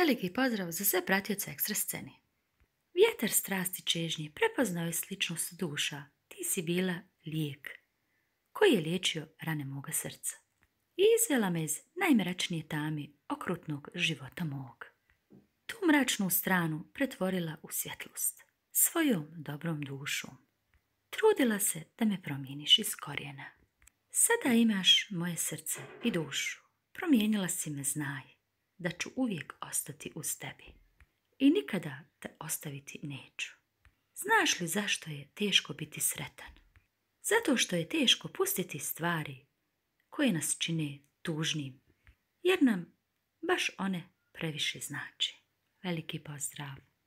Veliki pozdrav za sve pratioce ekstra sceni. Vjetar strasti čežnje prepoznao je sličnost duša. Ti si bila lijek koji je liječio rane moga srca. I izvela me iz najmračnije tami okrutnog života mog. Tu mračnu stranu pretvorila u svjetlost. Svojom dobrom dušom. Trudila se da me promijeniš iz korijena. Sada imaš moje srce i dušu. Promijenila si me znaj da ću uvijek ostati uz tebi. I nikada te ostaviti neću. Znaš li zašto je teško biti sretan? Zato što je teško pustiti stvari koje nas čine tužnim, jer nam baš one previše znači. Veliki pozdrav!